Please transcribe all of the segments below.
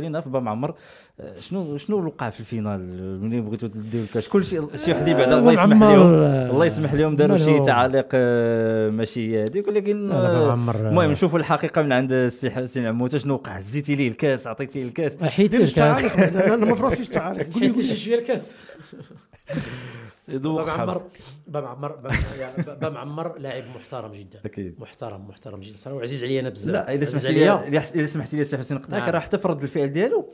خلينا في باب معمر آه، شنو شنو وقع في الفينال ملي بغيتوا ديروا الكاش كل شيء شي وحدي بعدا آه، آه، الله يسمح لهم الله يسمح لهم داروا شي تعاليق ماشي هذيك ولكن المهم نشوفوا الحقيقه من عند السي حسين عموته شنو وقع هزيتي ليه الكاس عطيتي الكاس حيت الكاس انا ما فراسيش تعاليق قول لي شويه الكاس يذوق اصحابك بام عمر بام يعني عمر لاعب محترم جدا اكيد محترم محترم جدا صراحه وعزيز علينا انا بزاف لا اذا سمحت لي اذا سمحت لي استاذ حسين نقطعك راه حتى فرض الفعل ديالو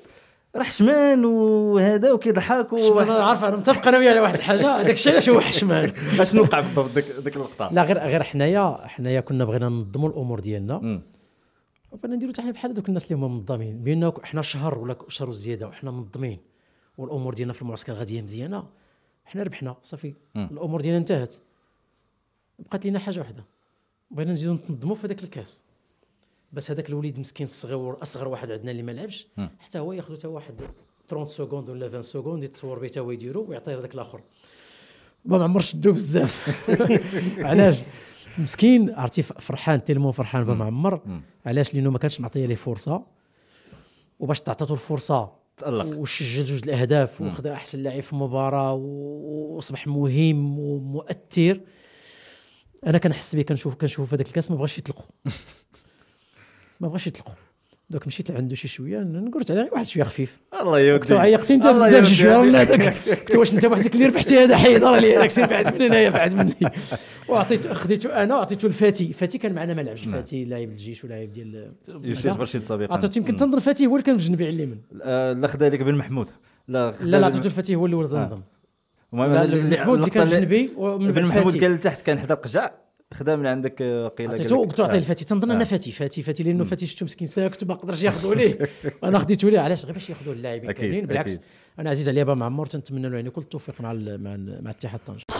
راه حشمان وهذا وكيضحك و انا عارف انا متفق انا وياه على واحد الحاجه هذاك الشيء علاش هو حشمان اشنو وقع بالضبط ديك اللقطه لا غير غير حنايا حنايا كنا بغينا ننظموا الامور ديالنا بغينا نديروا حتى حنا بحال هذوك الناس اللي هما منظمين بانه حنا شهر ولا شهر وزياده وحنا منظمين والامور ديالنا في المعسكر غاديه مزيانه حنا ربحنا صافي الامور ديالنا انتهت بقات لنا حاجه واحده بغينا نزيدو نتنظموا في هذاك الكاس بس هذاك الوليد مسكين الصغير اصغر واحد عندنا اللي ما لعبش حتى هو ياخذ حتى واحد 30 سكوند ولا 20 سكوند يتصور به حتى هو يديرو ويعطيه هذاك الاخر ما معمر شدو بزاف علاش مسكين عرفتي فرحان تيلمون فرحان بما عمر علاش لانه ما كانش معطيه ليه فرصه وباش تعطاتو الفرصه تالق وسجل جوج الاهداف وخذا احسن لاعب في المباراه واصبح مهم ومؤثر انا كنحس به كنشوف كنشوف هذاك الكاس ما بغاش يطلقوا ما بغاش يطلقوا دوك مشيت لعندو شي شويه نقرت عليه واحد شويه خفيف الله يودي عيقتي انت بزاف شي شويه قلت له قلت واش انت وحدك اللي ربحتي هذا حيد راه لي هذاك سير بعد من هنايا بعد مني وعطيت خديته انا وعطيته لفاتي فاتي كان معنا ما لعبش نعم. فاتي لاعب الجيش ولاعب ديال يوسف برشيد سابقا عطيته يمكن تنظر فاتي هو اللي كان مجنبي على اليمين آه، لا خدا لك بن محمود لا لا لا عطيته الفاتي هو اللي تنظم آه. المهم اللي كان جنبي بن محمود قال لتحت كان حدا القجع خدا من عندك آه، قيل عطيتو وقتو عطيه آه. الفاتي تنظن انا آه. فاتي فاتي فاتي لانه فاتي شفتو مسكين ساكت ما قدرش ياخذوا ليه انا خديتو ليه علاش غير باش ياخذوا اللاعبين كاملين بالعكس أكيد. انا عزيز عليا با معمر تنتمنى له يعني كل التوفيق مع مع, مع اتحاد طنجه